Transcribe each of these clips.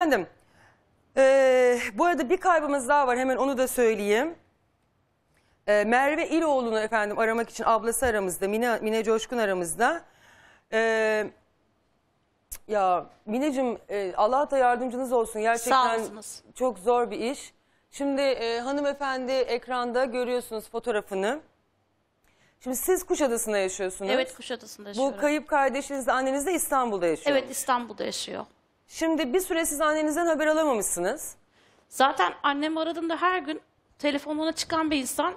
Efendim, e, bu arada bir kaybımız daha var hemen onu da söyleyeyim. E, Merve İloğlu'nu efendim aramak için ablası aramızda, Mine, Mine Coşkun aramızda. E, ya Mineciğim e, Allah da yardımcınız olsun gerçekten çok zor bir iş. Şimdi e, hanımefendi ekranda görüyorsunuz fotoğrafını. Şimdi siz Kuşadası'nda yaşıyorsunuz. Evet Kuşadası'nda yaşıyorum. Bu kayıp kardeşiniz de anneniz de İstanbul'da yaşıyor. Evet İstanbul'da yaşıyor. Şimdi bir süre siz annenizden haber alamamışsınız. Zaten annem aradığında her gün telefonuna çıkan bir insan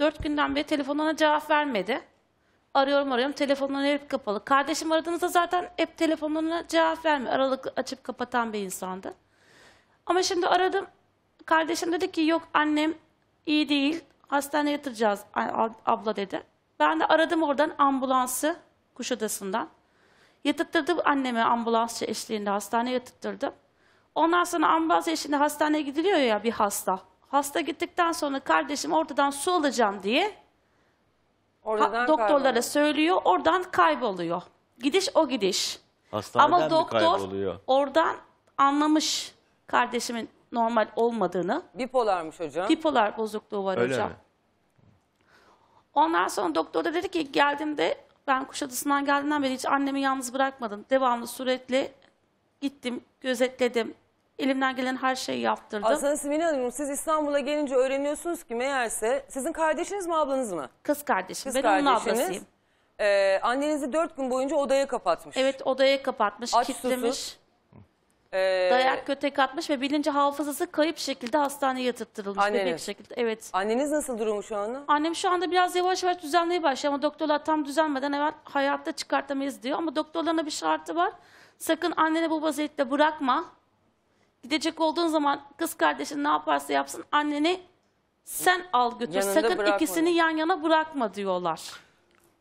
dört günden beri telefonuna cevap vermedi. Arıyorum arıyorum telefonları hep kapalı. Kardeşim aradığınızda zaten hep telefonuna cevap vermiyor. Aralık açıp kapatan bir insandı. Ama şimdi aradım. Kardeşim dedi ki yok annem iyi değil. Hastaneye yatıracağız abla dedi. Ben de aradım oradan ambulansı Kuşadası'ndan. Yatıttırdı annemi ambulansçı şey eşliğinde hastaneye yatıttırdı. Ondan sonra ambulans eşliğinde hastaneye gidiliyor ya bir hasta. Hasta gittikten sonra kardeşim ortadan su alacağım diye Oradan doktorlara kayboluyor. söylüyor. Oradan kayboluyor. Gidiş o gidiş. Hastaneden Ama doktor oradan anlamış kardeşimin normal olmadığını. Bipolarmış hocam. Bipolar bozukluğu var Öyle hocam. Mi? Ondan sonra doktor da dedi ki geldiğimde ben Kuşadası'ndan geldiğinden beri hiç annemi yalnız bırakmadım. Devamlı sürekli gittim, gözetledim. Elimden gelen her şeyi yaptırdım. Aslında Simine Hanım siz İstanbul'a gelince öğreniyorsunuz ki meğerse sizin kardeşiniz mi ablanız mı? Kız kardeşim. Kız ben onun ablasıyım. E, annenizi dört gün boyunca odaya kapatmış. Evet odaya kapatmış, Aç, kitlemiş. Susuz. Ee, Dayak kötek katmış ve bilinci hafızası kayıp şekilde hastaneye yatırtırılmış. Anneniz. Bebek şekilde. Evet. Anneniz nasıl durumu şu anda? Annem şu anda biraz yavaş yavaş düzenmeye başlıyor ama doktorlar tam düzelmeden evet hayatta çıkartamayız diyor. Ama doktorlarına bir şartı var. Sakın annene bu vaziyette bırakma. Gidecek olduğun zaman kız kardeşin ne yaparsa yapsın anneni sen al götür. Yanında Sakın bırakma. ikisini yan yana bırakma diyorlar.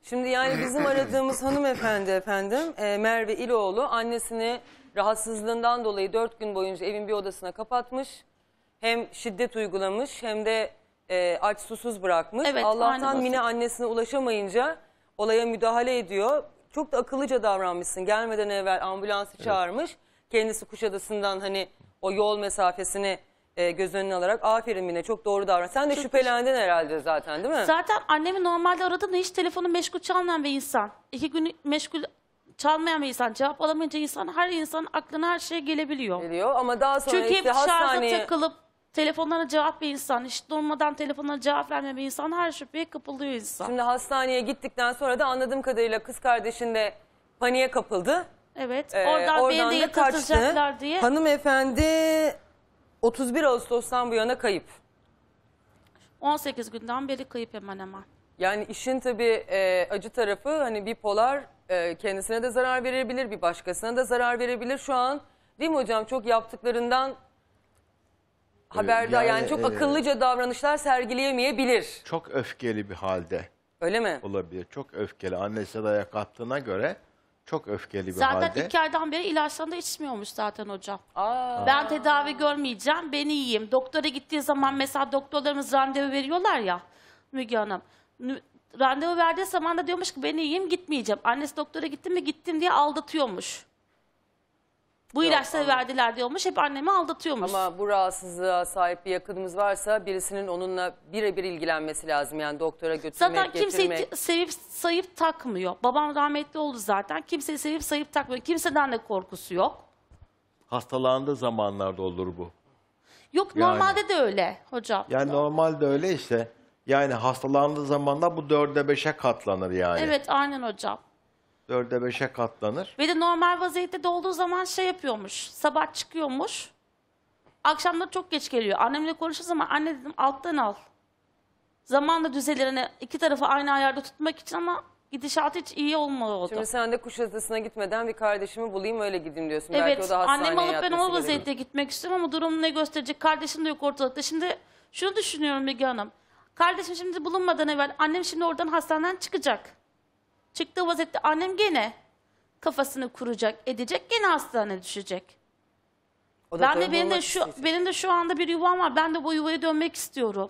Şimdi yani bizim aradığımız hanımefendi efendim e, Merve İloğlu annesini rahatsızlığından dolayı dört gün boyunca evin bir odasına kapatmış. Hem şiddet uygulamış hem de e, aç susuz bırakmış. Evet, Allah'tan Mine annesine ulaşamayınca olaya müdahale ediyor. Çok da akıllıca davranmışsın. Gelmeden evvel ambulansı çağırmış. Kendisi Kuşadası'ndan hani o yol mesafesini e, göz önüne alarak aferin Mine çok doğru davran. Sen de Çok- şüphelendin herhalde zaten değil mi? Zaten annemi normalde aradığımda hiç telefonu meşgul çalmayan bir insan. İki gün meşgul çalmayan bir insan cevap alamayınca insan her insan aklına her şey gelebiliyor. Geliyor ama daha sonra Çünkü hep işte şarja hastaneye... takılıp telefonlara cevap bir insan, hiç durmadan telefonlara cevap verme bir insan her şüpheye kapılıyor insan. Şimdi hastaneye gittikten sonra da anladığım kadarıyla kız kardeşin de paniğe kapıldı. Evet. Ee, oradan, oradan beni de yıkatacaklar diye. Hanımefendi 31 Ağustos'tan bu yana kayıp. 18 günden beri kayıp hemen hemen. Yani işin tabii e, acı tarafı hani bipolar e, kendisine de zarar verebilir, bir başkasına da zarar verebilir. Şu an değil mi hocam çok yaptıklarından ee, haberdar yani, yani çok e, akıllıca davranışlar sergileyemeyebilir. Çok öfkeli bir halde. Öyle mi? Olabilir. Çok öfkeli. Annesi dayak attığına göre çok öfkeli bir zaten halde. Zaten iki aydan beri ilaçlarını da içmiyormuş zaten hocam. Aa. Ben tedavi görmeyeceğim, beni iyiyim. Doktora gittiği zaman mesela doktorlarımız randevu veriyorlar ya Müge Hanım randevu verdiği zaman da diyormuş ki ben iyiyim gitmeyeceğim. Annesi doktora gittim mi gittim diye aldatıyormuş. Bu ilaçları verdiler diyormuş. Hep annemi aldatıyormuş. Ama bu rahatsızlığa sahip bir yakınımız varsa birisinin onunla birebir ilgilenmesi lazım. Yani doktora götürmek, Zaten kimseyi getirmek. ti- sevip sayıp takmıyor. Babam rahmetli oldu zaten. Kimseyi sevip sayıp takmıyor. Kimseden de korkusu yok. Hastalandığı zamanlarda olur bu. Yok Yani. normalde de öyle hocam. Yani normalde öyle işte. Yani hastalandığı zaman da bu dörde beşe katlanır yani. Evet aynen hocam. Dörde beşe katlanır. Ve de normal vaziyette de olduğu zaman şey yapıyormuş. Sabah çıkıyormuş. Akşamları çok geç geliyor. Annemle konuşuyoruz ama anne dedim alttan al. Zamanla düzelir hani iki tarafı aynı ayarda tutmak için ama gidişat hiç iyi oldu. Şimdi sen de Kuşadası'na gitmeden bir kardeşimi bulayım öyle gideyim diyorsun. Evet Belki o da hastaneye alıp ben o vaziyette gitmek istiyorum ama durum ne gösterecek? Kardeşim de yok ortalıkta. Şimdi şunu düşünüyorum Müge Hanım. Kardeşim şimdi bulunmadan evvel annem şimdi oradan hastaneden çıkacak. Çıktığı vaziyette annem gene kafasını kuracak, edecek, gene hastaneye düşecek. O da ben de benim de şu isteyecek. benim de şu anda bir yuvam var. Ben de bu yuvaya dönmek istiyorum.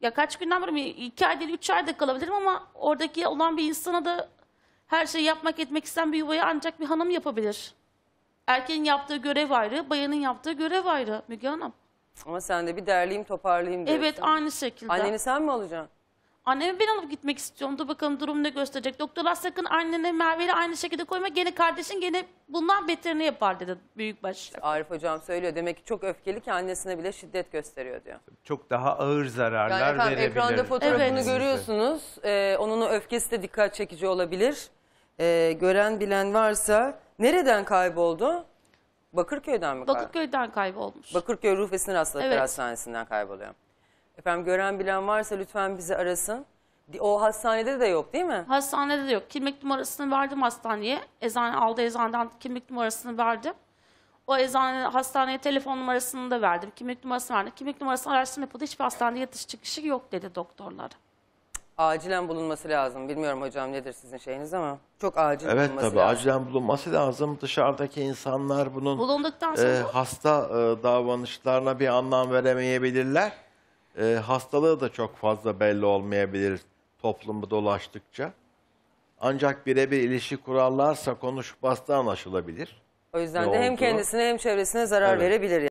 Ya kaç günden beri iki ay değil üç ayda kalabilirim ama oradaki olan bir insana da her şeyi yapmak etmek isteyen bir yuvayı ancak bir hanım yapabilir. Erkeğin yaptığı görev ayrı, bayanın yaptığı görev ayrı Müge Hanım. Ama sen de bir derleyeyim toparlayayım diyorsun. Evet aynı şekilde. Anneni sen mi alacaksın? Annemi ben alıp gitmek istiyorum. da bakalım durum ne gösterecek. Doktorlar sakın annene Merve'yle aynı şekilde koyma. Gene kardeşin gene bundan beterini yapar dedi büyükbaş. Arif hocam söylüyor. Demek ki çok öfkeli ki annesine bile şiddet gösteriyor diyor. Çok daha ağır zararlar Yani efendim verebilir. ekranda fotoğrafını Evet. görüyorsunuz. Ee, onun o öfkesi de dikkat çekici olabilir. Ee, gören bilen varsa nereden kayboldu? Bakırköy'den mi kaybolmuş? Bakırköy'den kaybolmuş. Bakırköy Ruh ve Sinir Hastalıkları Evet. Hastanesi'nden kayboluyor. Efendim gören bilen varsa lütfen bizi arasın. O hastanede de yok değil mi? Hastanede de yok. Kimlik numarasını verdim hastaneye. Ezan aldı ezandan kimlik numarasını verdim. O ezan hastaneye telefon numarasını da verdim. Kimlik numarasını verdim. Kimlik numarasını araştırma yapıldı. Hiçbir hastanede yatış çıkışı yok dedi doktorlar. Acilen bulunması lazım. Bilmiyorum hocam nedir sizin şeyiniz ama çok acil Evet bulunması tabii lazım. acilen bulunması lazım. Dışarıdaki insanlar bunun Bulunduktan e, sonra- hasta e, davranışlarına bir anlam veremeyebilirler. E, hastalığı da çok fazla belli olmayabilir toplumda dolaştıkça. Ancak birebir ilişki konuşup hasta anlaşılabilir. O yüzden Ne de hem kendisine hem çevresine zarar Evet. verebilir.